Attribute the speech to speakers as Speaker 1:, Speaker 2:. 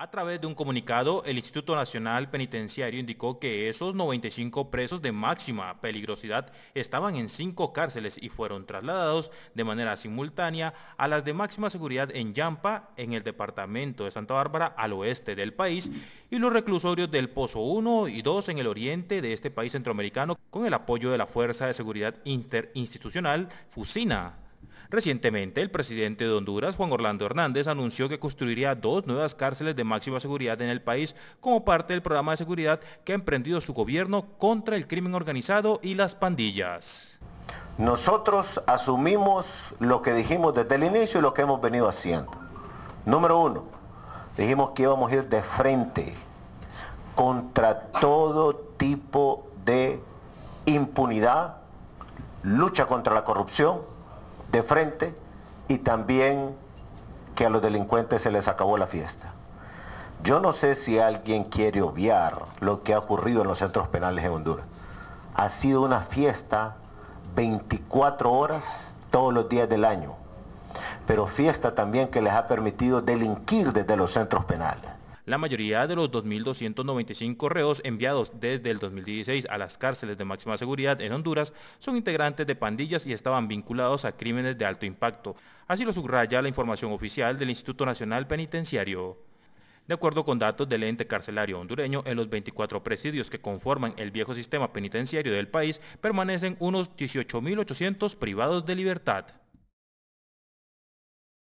Speaker 1: A través de un comunicado, el Instituto Nacional Penitenciario indicó que esos 95 presos de máxima peligrosidad estaban en cinco cárceles y fueron trasladados de manera simultánea a las de máxima seguridad en Yampa, en el departamento de Santa Bárbara, al oeste del país, y los reclusorios del Pozo 1 y 2 en el oriente de este país centroamericano, con el apoyo de la Fuerza de Seguridad Interinstitucional, FUSINA. Recientemente, el presidente de Honduras, Juan Orlando Hernández, anunció que construiría dos nuevas cárceles de máxima seguridad en el país como parte del programa de seguridad que ha emprendido su gobierno contra el crimen organizado y las pandillas.
Speaker 2: Nosotros asumimos lo que dijimos desde el inicio y lo que hemos venido haciendo. Número uno, dijimos que íbamos a ir de frente contra todo tipo de impunidad, lucha contra la corrupción, de frente y también que a los delincuentes se les acabó la fiesta. Yo no sé si alguien quiere obviar lo que ha ocurrido en los centros penales en Honduras. Ha sido una fiesta 24 horas todos los días del año, pero fiesta también que les ha permitido delinquir desde los centros penales
Speaker 1: la mayoría de los 2.295 reos enviados desde el 2016 a las cárceles de máxima seguridad en Honduras son integrantes de pandillas y estaban vinculados a crímenes de alto impacto. Así lo subraya la información oficial del Instituto Nacional Penitenciario. De acuerdo con datos del ente carcelario hondureño, en los 24 presidios que conforman el viejo sistema penitenciario del país permanecen unos 18.800 privados de libertad.